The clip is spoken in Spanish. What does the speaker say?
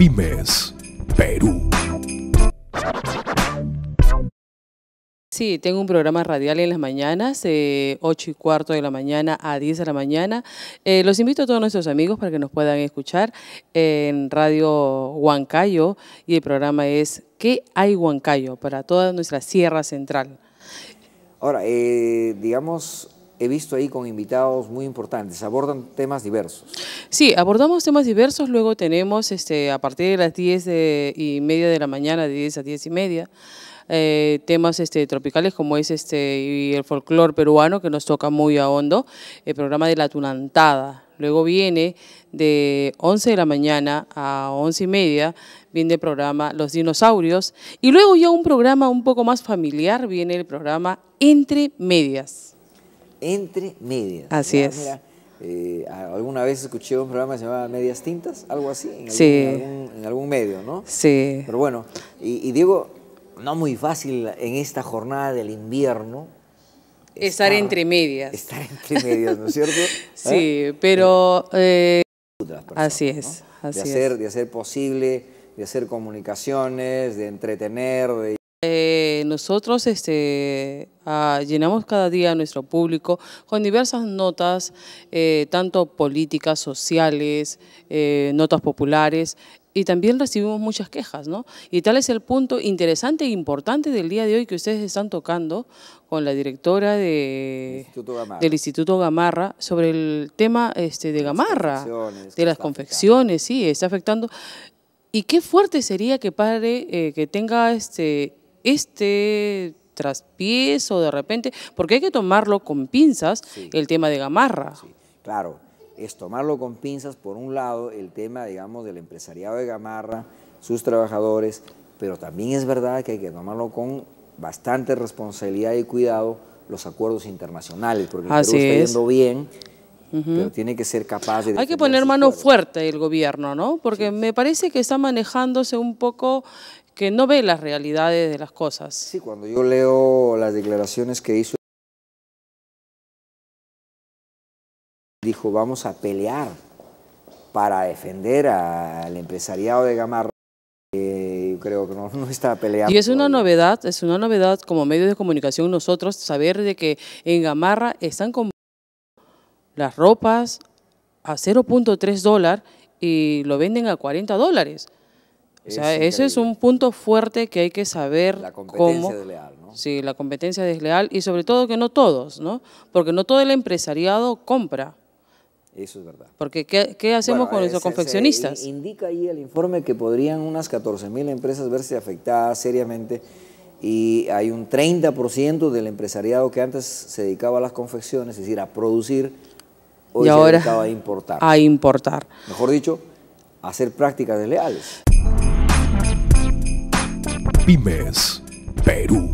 Pymes Perú. Sí, tengo un programa radial en las mañanas, eh, 8 y cuarto de la mañana a 10 de la mañana. Eh, los invito a todos nuestros amigos para que nos puedan escuchar en Radio Huancayo y el programa es ¿Qué hay Huancayo? para toda nuestra Sierra Central. Ahora, eh, digamos, he visto ahí con invitados muy importantes, abordan temas diversos. Sí, abordamos temas diversos, luego tenemos este, a partir de las 10 y media de la mañana, de 10 a 10 y media, eh, temas este, tropicales como es este el folclore peruano que nos toca muy a hondo, el programa de la tunantada. Luego viene de 11 de la mañana a 11 y media, viene el programa Los Dinosaurios. Y luego ya un programa un poco más familiar, viene el programa Entre Medias entre medias. Así es. Eh, alguna vez escuché un programa que se llamaba Medias Tintas, algo así, en algún, en algún, medio, ¿no? Sí. Pero bueno, y, digo no muy fácil en esta jornada del invierno. Estar, entre medias. Estar entre medias, ¿no es cierto? ¿Eh? sí, pero... Eh, así es, de hacer, De hacer posible, de hacer comunicaciones, de entretener, de nosotros este, ah, llenamos cada día a nuestro público con diversas notas, eh, tanto políticas, sociales, eh, notas populares, y también recibimos muchas quejas, ¿no? Y tal es el punto interesante e importante del día de hoy que ustedes están tocando con la directora del Instituto Gamarra sobre el tema este, de Gamarra, de las confecciones, sí, está afectando. Y qué fuerte sería que pare, eh, que tenga este este traspieso de repente, porque hay que tomarlo con pinzas el tema de Gamarra. claro, es tomarlo con pinzas, por un lado, el tema, digamos, del empresariado de Gamarra, sus trabajadores, pero también es verdad que hay que tomarlo con bastante responsabilidad y cuidado los acuerdos internacionales, porque el Así Perú está yendo bien, pero tiene que ser capaz de... Hay que poner mano fuerte el gobierno, ¿no? Porque me parece que está manejándose un poco que no ve las realidades de las cosas. Sí, cuando yo leo las declaraciones que hizo, dijo, vamos a pelear para defender al empresariado de Gamarra. Eh, creo que no, está peleando. Y es una novedad, es una novedad como medio de comunicación nosotros saber de que en Gamarra están con las ropas a 0.3 dólares... y lo venden a 40 dólares. O sea, ese es un punto fuerte que hay que saber la competencia cómo, desleal, Sí, la competencia desleal y sobre todo que no todos, ¿no? Porque no todo el empresariado compra. Eso es verdad. Porque ¿qué, hacemos con eh, nuestros confeccionistas? indica ahí el informe que podrían unas 14.000 empresas verse afectadas seriamente y hay un 30% del empresariado que antes se dedicaba a las confecciones, es decir, a producir, hoy se ahora dedicaba a importar. A importar. Mejor dicho, a hacer prácticas desleales. Pymes, Perú.